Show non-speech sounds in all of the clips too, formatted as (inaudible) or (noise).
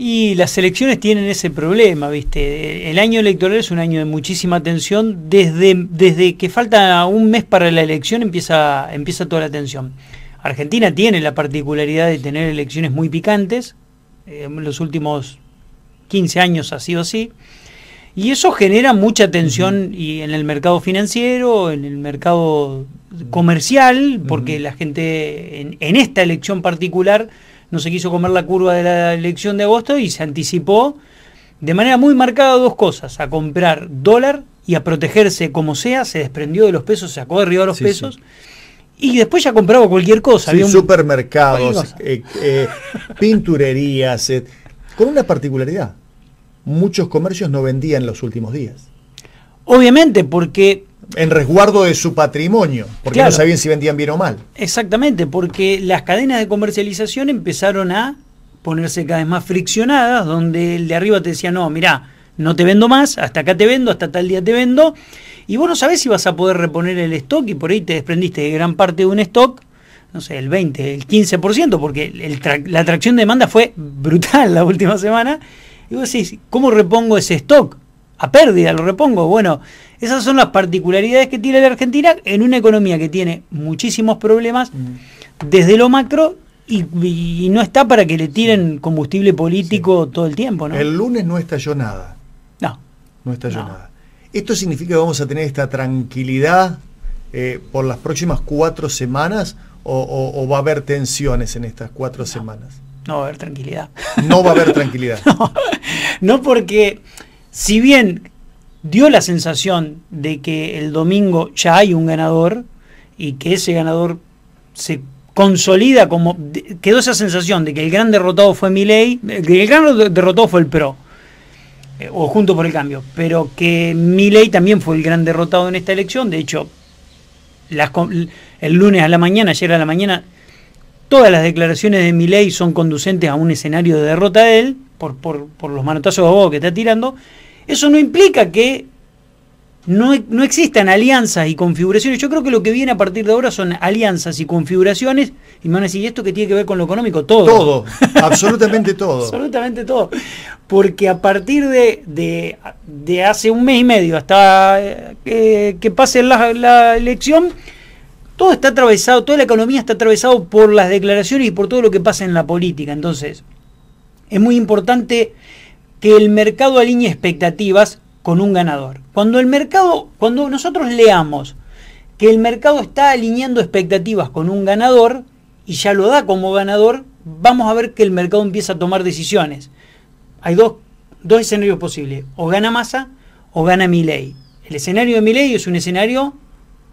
Y las elecciones tienen ese problema, ¿viste? El año electoral es un año de muchísima tensión. Desde, desde que falta un mes para la elección empieza, empieza toda la tensión. Argentina tiene la particularidad de tener elecciones muy picantes. En los últimos 15 años ha sido así. Y eso genera mucha tensión y en el mercado financiero, en el mercado comercial, porque la gente en, esta elección particular no se quiso comer la curva de la elección de agosto y se anticipó de manera muy marcada dos cosas, a comprar dólar y a protegerse como sea, se desprendió de los pesos, se sacó de arriba los pesos. Y después ya compraba cualquier cosa. supermercados, eh, eh, pinturerías, eh, con una particularidad. Muchos comercios no vendían los últimos días. Obviamente, porque en resguardo de su patrimonio, porque no sabían si vendían bien o mal. Exactamente, porque las cadenas de comercialización empezaron a ponerse cada vez más friccionadas, donde el de arriba te decía, no, mirá, no te vendo más, hasta acá te vendo, hasta tal día te vendo, y vos no sabés si vas a poder reponer el stock y por ahí te desprendiste de gran parte de un stock, no sé, el 20, el 15%, porque la atracción de demanda fue brutal la última semana, y vos decís, ¿cómo repongo ese stock? a pérdida, lo repongo. Bueno, esas son las particularidades que tiene la Argentina en una economía que tiene muchísimos problemas mm. desde lo macro y, no está para que le tiren combustible político todo el tiempo. ¿no? El lunes no estalló nada. No. No estalló nada. ¿Esto significa que vamos a tener esta tranquilidad eh, por las próximas cuatro semanas o, va a haber tensiones en estas cuatro semanas? No va a haber tranquilidad. No va a haber (laughs) tranquilidad. no porque si bien dio la sensación de que el domingo ya hay un ganador y que ese ganador se consolida como quedó esa sensación de que el gran derrotado fue Milei, que el gran derrotado fue el PRO eh, o junto por el cambio, pero que Milei también fue el gran derrotado en esta elección, de hecho las, el lunes a la mañana, ayer a la mañana todas las declaraciones de Milei son conducentes a un escenario de derrota de él por, por, por los manotazos de abogado que está tirando eso no implica que e-, no, existan alianzas y configuraciones. Yo creo que lo que viene a partir de ahora son alianzas y configuraciones. Y me van a decir, ¿y esto que tiene que ver con lo económico? Todo. Todo, (laughs) absolutamente todo. absolutamente todo. Porque a partir de, de, hace un mes y medio hasta eh, que, que pase la, la, elección, todo está atravesado, toda la economía está atravesado por las declaraciones y por todo lo que pasa en la política. Entonces, es muy importante que el mercado alinee expectativas con un ganador. Cuando el mercado, cuando nosotros leamos que el mercado está alineando expectativas con un ganador y ya lo da como ganador, vamos a ver que el mercado empieza a tomar decisiones. Hay dos, dos escenarios posibles, o gana masa o gana Milley. El escenario de Milley es un escenario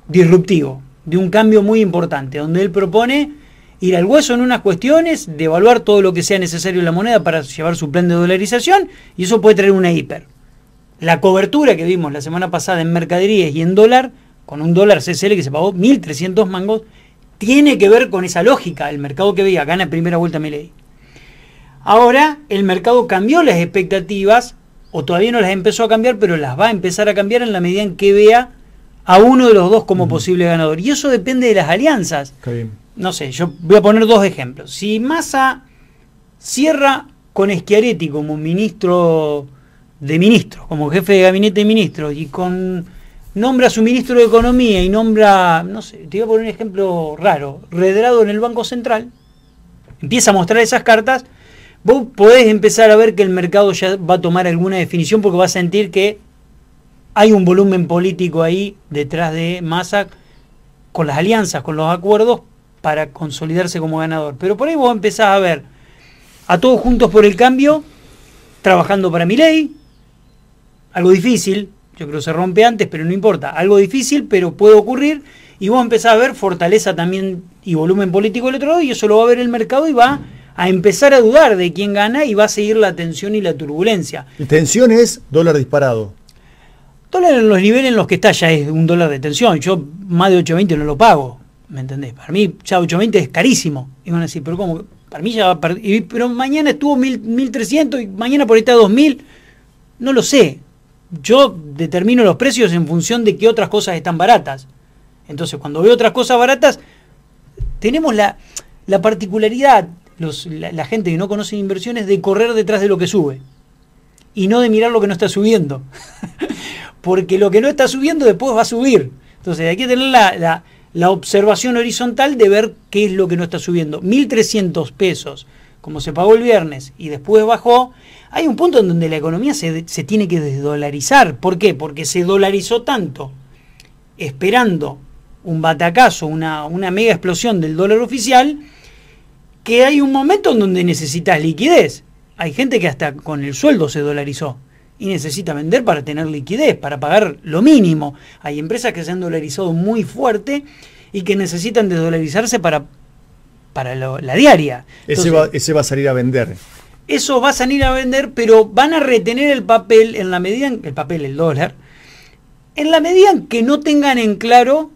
disruptivo, de un cambio muy importante, donde él propone ir al hueso en unas cuestiones, de evaluar todo lo que sea necesario en la moneda para llevar su plan de dolarización, y eso puede traer una hiper. La cobertura que vimos la semana pasada en mercaderías y en dólar, con un dólar CCL que se pagó 1.300 mangos, tiene que ver con esa lógica. El mercado que veía gana primera vuelta leí. Ahora el mercado cambió las expectativas, o todavía no las empezó a cambiar, pero las va a empezar a cambiar en la medida en que vea a uno de los dos como posible ganador. Y eso depende de las alianzas no sé, yo voy a poner dos ejemplos. Si Massa cierra con Schiaretti como ministro de ministros, como jefe de gabinete de ministros, y con nombra a su ministro de Economía y nombra, no sé, te voy a poner un ejemplo raro, Redrado en el Banco Central, empieza a mostrar esas cartas, vos podés empezar a ver que el mercado ya va a tomar alguna definición porque va a sentir que hay un volumen político ahí detrás de Massa con las alianzas, con los acuerdos para consolidarse como ganador. Pero por ahí vos empezás a ver a todos juntos por el cambio, trabajando para mi ley, algo difícil, yo creo que se rompe antes, pero no importa, algo difícil, pero puede ocurrir, y vos empezás a ver fortaleza también y volumen político del otro lado, y eso lo va a ver el mercado y va a empezar a dudar de quién gana y va a seguir la tensión y la turbulencia. Tensiones, tensión es dólar disparado dólar en los niveles en los que está ya es un dólar de tensión. Yo más de 8.20 no lo pago. ¿Me entendés? Para mí ya 820 es carísimo. Y van a decir, pero ¿cómo? Para mí ya va a Pero mañana estuvo 1300 y mañana por ahí está 2000. No lo sé. Yo determino los precios en función de qué otras cosas están baratas. Entonces, cuando veo otras cosas baratas, tenemos la, particularidad, la, gente que no conoce inversiones, de correr detrás de lo que sube y no de mirar lo que no está subiendo. (laughs) Porque lo que no está subiendo después va a subir. Entonces, hay que tener la la observación horizontal de ver qué es lo que no está subiendo. 1.300 pesos, como se pagó el viernes y después bajó, hay un punto en donde la economía se, tiene que desdolarizar. ¿Por qué? Porque se dolarizó tanto esperando un batacazo, una, una mega explosión del dólar oficial, que hay un momento en donde necesitas liquidez. Hay gente que hasta con el sueldo se dolarizó y necesita vender para tener liquidez, para pagar lo mínimo. Hay empresas que se han dolarizado muy fuerte y que necesitan desdolarizarse para, para la diaria. ese, va, a salir a vender. Eso va a salir a vender, pero van a retener el papel en la medida en, el papel, el dólar, en la medida que no tengan en claro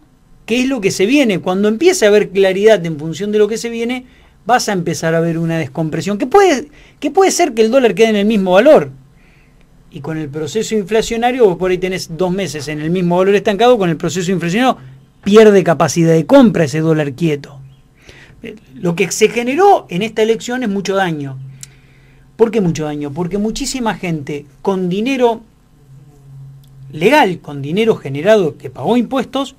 qué es lo que se viene. Cuando empiece a haber claridad en función de lo que se viene, vas a empezar a ver una descompresión. Que puede, que puede ser que el dólar quede en el mismo valor, y con el proceso inflacionario, vos por ahí tenés dos meses en el mismo valor estancado, con el proceso inflacionario pierde capacidad de compra ese dólar quieto. Eh, lo que se generó en esta elección es mucho daño. ¿Por qué mucho daño? Porque muchísima gente con dinero legal, con dinero generado que pagó impuestos,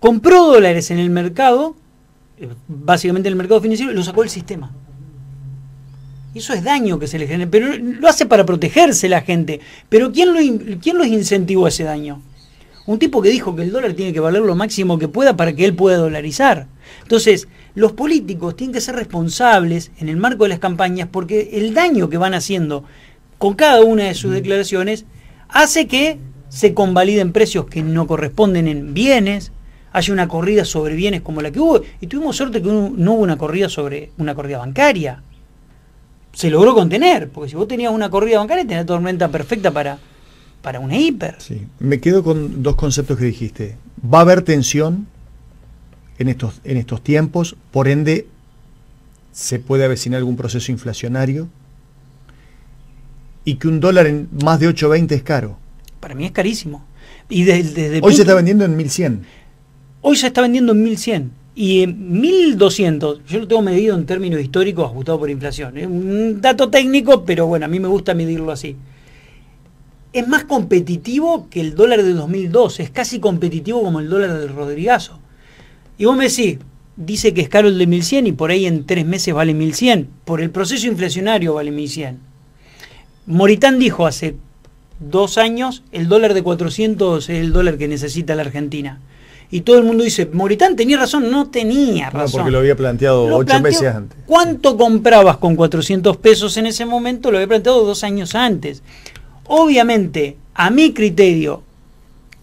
compró dólares en el mercado, eh, básicamente en el mercado financiero, y lo sacó el sistema. Eso es daño que se le genera, pero lo hace para protegerse la gente. Pero ¿quién, lo, ¿quién los incentivó a ese daño? Un tipo que dijo que el dólar tiene que valer lo máximo que pueda para que él pueda dolarizar. Entonces, los políticos tienen que ser responsables en el marco de las campañas porque el daño que van haciendo con cada una de sus mm. declaraciones hace que se convaliden precios que no corresponden en bienes, haya una corrida sobre bienes como la que hubo, y tuvimos suerte que no hubo una corrida sobre una corrida bancaria se logró contener, porque si vos tenías una corrida bancaria, tenías tormenta perfecta para, para una hiper. Sí, me quedo con dos conceptos que dijiste. Va a haber tensión en estos, en estos tiempos, por ende se puede avecinar algún proceso inflacionario y que un dólar en más de 8.20 es caro. Para mí es carísimo. Y desde, Hoy se está vendiendo en 1.100. Hoy se está vendiendo en 1.100. Y en 1.200, yo lo tengo medido en términos históricos ajustado por inflación. Es un dato técnico, pero bueno, a mí me gusta medirlo así. Es más competitivo que el dólar de 2002, es casi competitivo como el dólar de Rodrigazo. Y vos me decís, dice que es caro el de 1.100 y por ahí en tres meses vale 1.100, por el proceso inflacionario vale 1.100. Moritán dijo hace dos años, el dólar de 400 es el dólar que necesita la Argentina y todo el mundo dice, Moritán tenía razón, no tenía razón. No, porque lo había planteado ocho meses antes. ¿Cuánto comprabas con 400 pesos en ese momento? Lo había planteado dos años antes. Obviamente, a mi criterio,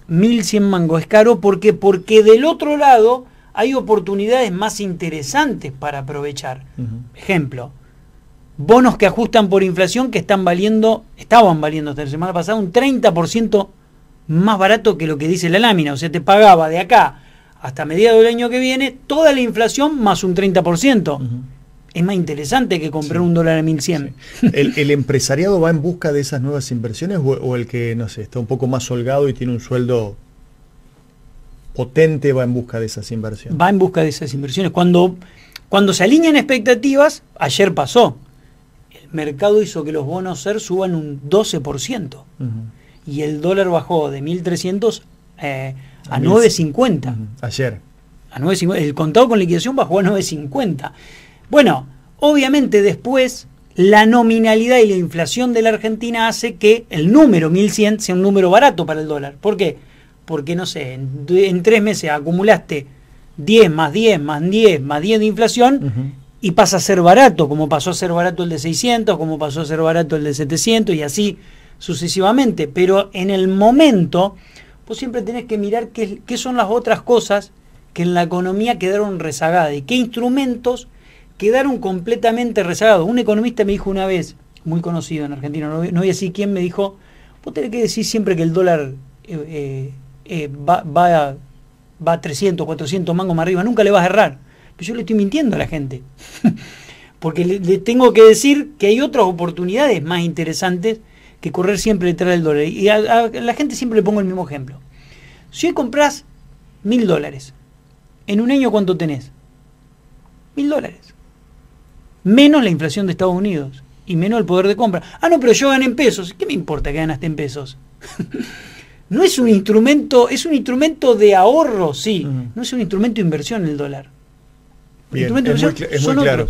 1.100 mangos es caro porque, porque del otro lado hay oportunidades más interesantes para aprovechar. Ejemplo, bonos que ajustan por inflación que están valiendo, estaban valiendo hasta la semana pasada un 30% más barato que lo que dice la lámina. O sea, te pagaba de acá hasta mediados del año que viene toda la inflación más un 30%. Es más interesante que comprar un dólar a 1100. ¿El, empresariado va en busca de esas nuevas inversiones o, el que, no sé, está un poco más holgado y tiene un sueldo potente va en busca de esas inversiones? Va en busca de esas inversiones. Cuando, cuando se alinean expectativas, ayer pasó. El mercado hizo que los bonos ser suban un 12% y el dólar bajó de 1.300 eh, a 9.50. Ayer. A El contado con liquidación bajó a 9.50. Bueno, obviamente después la nominalidad y la inflación de la Argentina hace que el número 1.100 sea un número barato para el dólar. ¿Por qué? Porque, no sé, en, tres meses acumulaste 10 más 10 más 10 más 10 de inflación. y pasa a ser barato, como pasó a ser barato el de 600, como pasó a ser barato el de 700 y así sucesivamente, pero en el momento vos siempre tenés que mirar qué, son las otras cosas que en la economía quedaron rezagadas y qué instrumentos quedaron completamente rezagados. Un economista me dijo una vez, muy conocido en Argentina, no, no voy a quién, me dijo, vos tenés que decir siempre que el dólar eh, eh, eh, va, va, va, a 300, 400 mangos más arriba, nunca le vas a errar. Pero yo le estoy mintiendo a la gente, (laughs) porque le tengo que decir que hay otras oportunidades más interesantes que correr siempre detrás del dólar. Y a, la gente siempre le pongo el mismo ejemplo. Si hoy compras mil dólares, en un año cuánto tenés? Mil dólares. Menos la inflación de Estados Unidos y menos el poder de compra. Ah, no, pero yo gané en pesos. ¿Qué me importa que ganaste en pesos? (laughs) no es un instrumento, es un instrumento de ahorro, sí. No es un instrumento de inversión el dólar. es muy, claro.